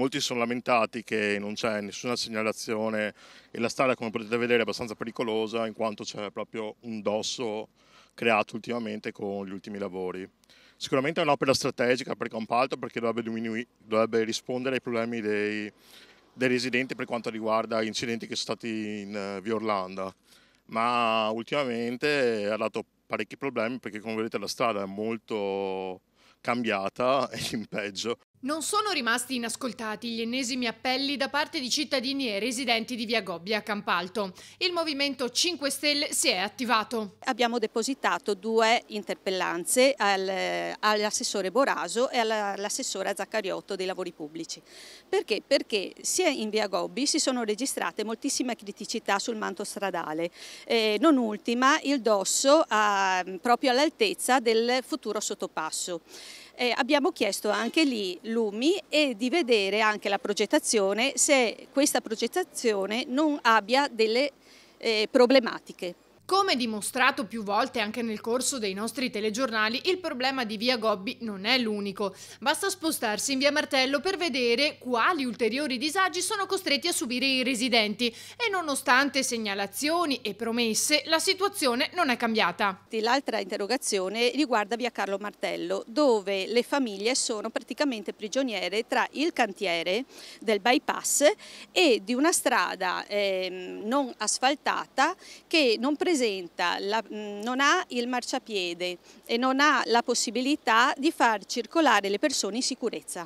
molti sono lamentati che non c'è nessuna segnalazione e la strada come potete vedere è abbastanza pericolosa in quanto c'è proprio un dosso creato ultimamente con gli ultimi lavori. Sicuramente è un'opera strategica per il Compalto perché dovrebbe, dovrebbe rispondere ai problemi dei, dei residenti per quanto riguarda gli incidenti che sono stati in uh, via Orlanda, ma ultimamente ha dato parecchi problemi perché come vedete la strada è molto cambiata e in peggio non sono rimasti inascoltati gli ennesimi appelli da parte di cittadini e residenti di Via Gobbia a Campalto. Il Movimento 5 Stelle si è attivato. Abbiamo depositato due interpellanze all'assessore Boraso e all'assessore Zaccariotto dei lavori pubblici. Perché? Perché sia in Via Gobbi si sono registrate moltissime criticità sul manto stradale, eh, non ultima il dosso a, proprio all'altezza del futuro sottopasso. Eh, abbiamo chiesto anche lì lumi e di vedere anche la progettazione se questa progettazione non abbia delle eh, problematiche. Come dimostrato più volte anche nel corso dei nostri telegiornali, il problema di via Gobbi non è l'unico. Basta spostarsi in via Martello per vedere quali ulteriori disagi sono costretti a subire i residenti e nonostante segnalazioni e promesse la situazione non è cambiata. L'altra interrogazione riguarda via Carlo Martello dove le famiglie sono praticamente prigioniere tra il cantiere del bypass e di una strada eh, non asfaltata che non presenta presenta, la, mm, non ha il marciapiede e non ha la possibilità di far circolare le persone in sicurezza.